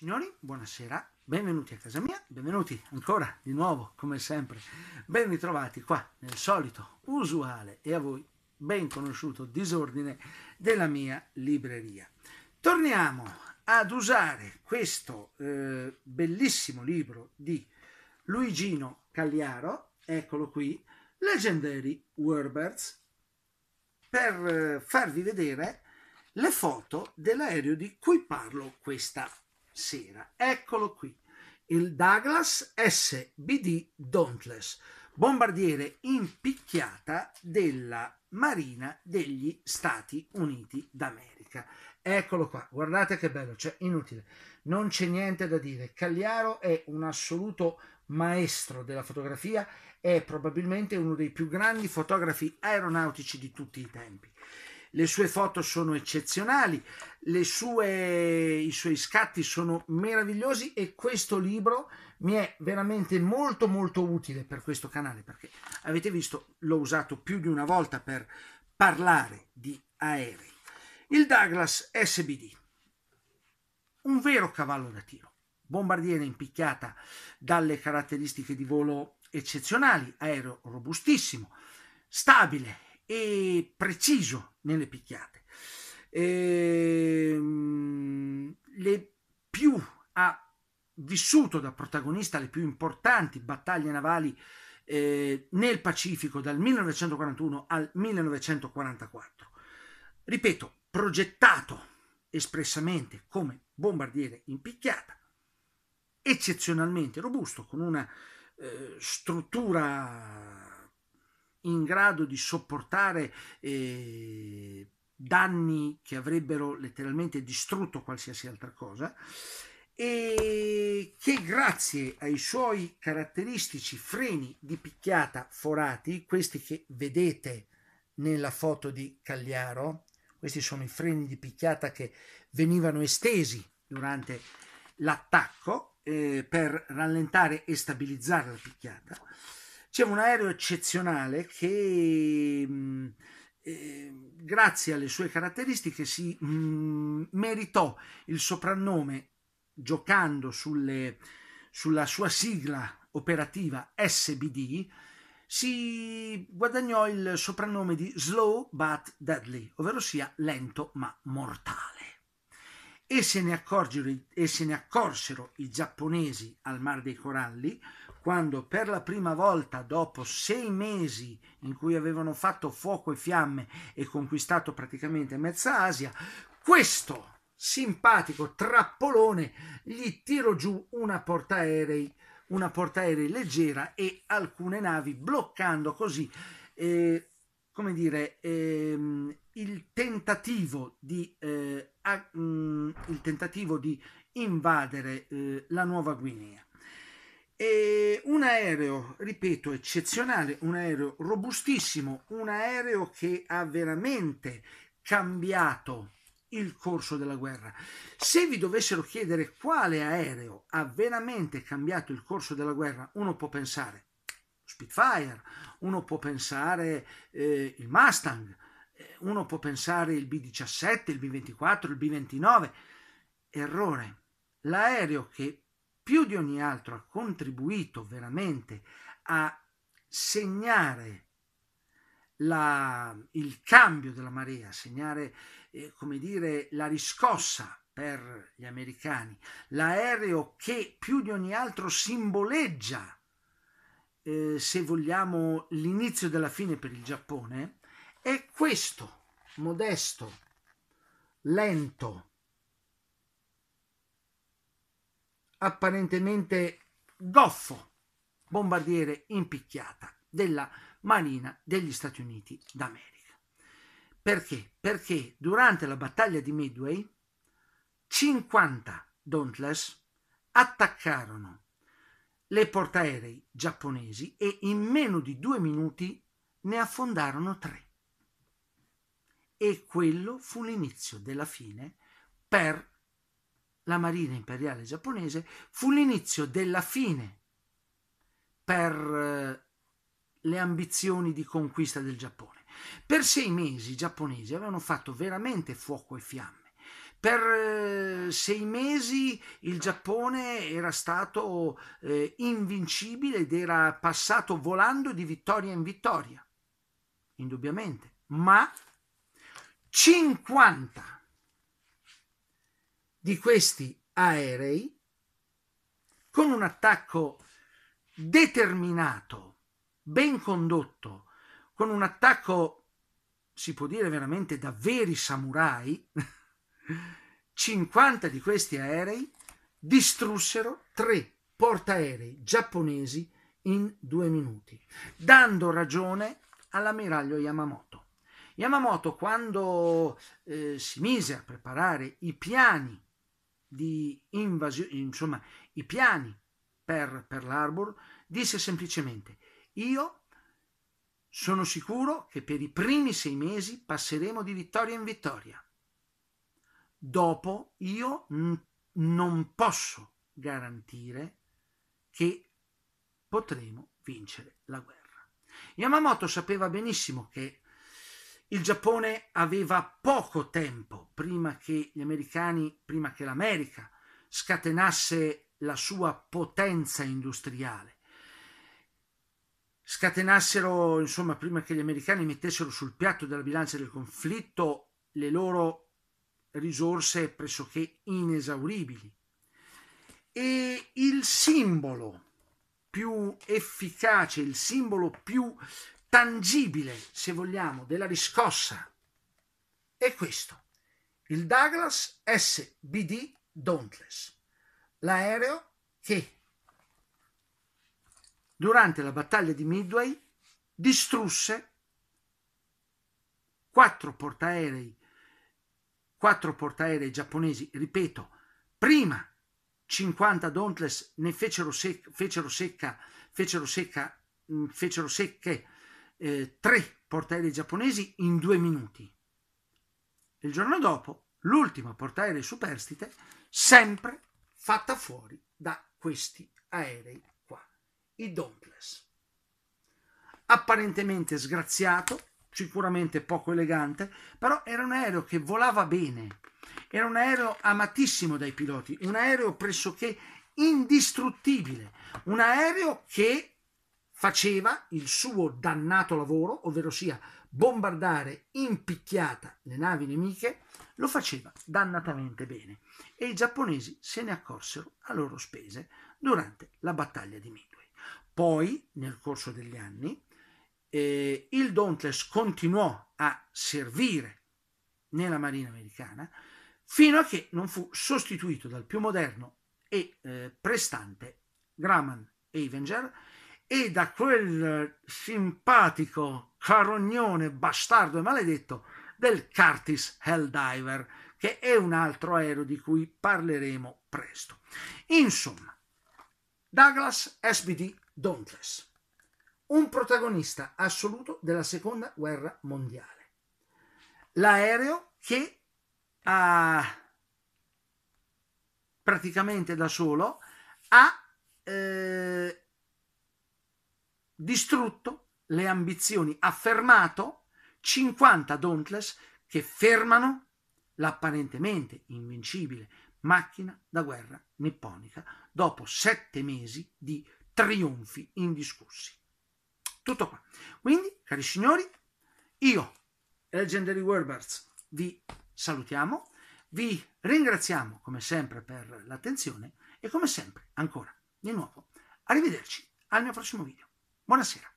Signori, buonasera, benvenuti a casa mia, benvenuti ancora di nuovo, come sempre, ben ritrovati qua nel solito, usuale e a voi ben conosciuto disordine della mia libreria. Torniamo ad usare questo eh, bellissimo libro di Luigino Cagliaro, eccolo qui, Legendary Warbirds, per eh, farvi vedere le foto dell'aereo di cui parlo questa sera. Eccolo qui, il Douglas SBD Dauntless, bombardiere in picchiata della Marina degli Stati Uniti d'America. Eccolo qua, guardate che bello, cioè inutile, non c'è niente da dire. Cagliaro è un assoluto maestro della fotografia, è probabilmente uno dei più grandi fotografi aeronautici di tutti i tempi le sue foto sono eccezionali, sue, i suoi scatti sono meravigliosi e questo libro mi è veramente molto molto utile per questo canale perché avete visto l'ho usato più di una volta per parlare di aerei. Il Douglas SBD, un vero cavallo da tiro, bombardiera impicchiata dalle caratteristiche di volo eccezionali, aereo robustissimo, stabile e preciso nelle picchiate. E, ehm, le più ha vissuto da protagonista le più importanti battaglie navali eh, nel Pacifico dal 1941 al 1944. Ripeto, progettato espressamente come bombardiere in picchiata, eccezionalmente robusto, con una eh, struttura in grado di sopportare eh, danni che avrebbero letteralmente distrutto qualsiasi altra cosa e che grazie ai suoi caratteristici freni di picchiata forati, questi che vedete nella foto di Cagliaro, questi sono i freni di picchiata che venivano estesi durante l'attacco eh, per rallentare e stabilizzare la picchiata, c'è un aereo eccezionale che mh, eh, grazie alle sue caratteristiche si mh, meritò il soprannome giocando sulle, sulla sua sigla operativa SBD si guadagnò il soprannome di Slow but Deadly, ovvero sia lento ma mortale. E se ne, accorgero, e se ne accorsero i giapponesi al Mar dei Coralli quando per la prima volta dopo sei mesi in cui avevano fatto fuoco e fiamme e conquistato praticamente mezza Asia, questo simpatico trappolone gli tirò giù una portaerei, una portaerei leggera e alcune navi bloccando così eh, come dire, ehm, il, tentativo di, eh, a, mh, mm, il tentativo di invadere eh, la Nuova Guinea. E un aereo, ripeto, eccezionale, un aereo robustissimo, un aereo che ha veramente cambiato il corso della guerra. Se vi dovessero chiedere quale aereo ha veramente cambiato il corso della guerra, uno può pensare Spitfire, uno può pensare eh, il Mustang, eh, uno può pensare il B-17, il B-24, il B-29. Errore. L'aereo che più di ogni altro ha contribuito veramente a segnare la, il cambio della marea, segnare eh, come dire, la riscossa per gli americani, l'aereo che più di ogni altro simboleggia, eh, se vogliamo, l'inizio della fine per il Giappone, è questo modesto, lento, apparentemente goffo bombardiere in picchiata della Marina degli Stati Uniti d'America. Perché? Perché durante la battaglia di Midway 50 Dauntless attaccarono le portaerei giapponesi e in meno di due minuti ne affondarono tre. E quello fu l'inizio della fine per la Marina imperiale giapponese fu l'inizio della fine per eh, le ambizioni di conquista del Giappone. Per sei mesi i giapponesi avevano fatto veramente fuoco e fiamme. Per eh, sei mesi il Giappone era stato eh, invincibile ed era passato volando di vittoria in vittoria, indubbiamente, ma 50 di questi aerei con un attacco determinato, ben condotto, con un attacco, si può dire veramente da veri samurai, 50 di questi aerei distrussero tre portaerei giapponesi in due minuti, dando ragione all'ammiraglio Yamamoto. Yamamoto, quando eh, si mise a preparare i piani di invasione, insomma, i piani per, per l'Arbor, disse semplicemente: Io sono sicuro che per i primi sei mesi passeremo di vittoria in vittoria. Dopo io n- non posso garantire che potremo vincere la guerra. Yamamoto sapeva benissimo che il Giappone aveva poco tempo prima che gli americani, prima che l'America scatenasse la sua potenza industriale scatenassero, insomma, prima che gli americani mettessero sul piatto della bilancia del conflitto le loro risorse pressoché inesauribili. E il simbolo più efficace, il simbolo più tangibile, se vogliamo, della riscossa è questo, il Douglas SBD Dauntless, l'aereo che durante la battaglia di Midway distrusse quattro portaerei, quattro portaerei giapponesi, ripeto, prima 50 Dauntless ne fecero, sec- fecero secca, fecero secca, fecero secche eh, tre portaerei giapponesi in due minuti. Il giorno dopo, l'ultima portaerei superstite, sempre fatta fuori da questi aerei qua, i Dauntless. Apparentemente sgraziato, sicuramente poco elegante, però era un aereo che volava bene, era un aereo amatissimo dai piloti, un aereo pressoché indistruttibile, un aereo che faceva il suo dannato lavoro, ovvero sia bombardare in picchiata le navi nemiche, lo faceva dannatamente bene e i giapponesi se ne accorsero a loro spese durante la battaglia di Midway. Poi, nel corso degli anni, eh, il Dauntless continuò a servire nella marina americana fino a che non fu sostituito dal più moderno e eh, prestante Graham Avenger e da quel simpatico carognone bastardo e maledetto del Curtis Helldiver, che è un altro aereo di cui parleremo presto. Insomma, Douglas SBD Dauntless, un protagonista assoluto della Seconda Guerra Mondiale. L'aereo che ha praticamente da solo ha distrutto le ambizioni, affermato 50 Dauntless che fermano l'apparentemente invincibile macchina da guerra nipponica dopo sette mesi di trionfi indiscussi. Tutto qua. Quindi, cari signori, io, Legendary Warbirds, vi salutiamo, vi ringraziamo come sempre per l'attenzione e come sempre, ancora, di nuovo, arrivederci al mio prossimo video. Buenas noches.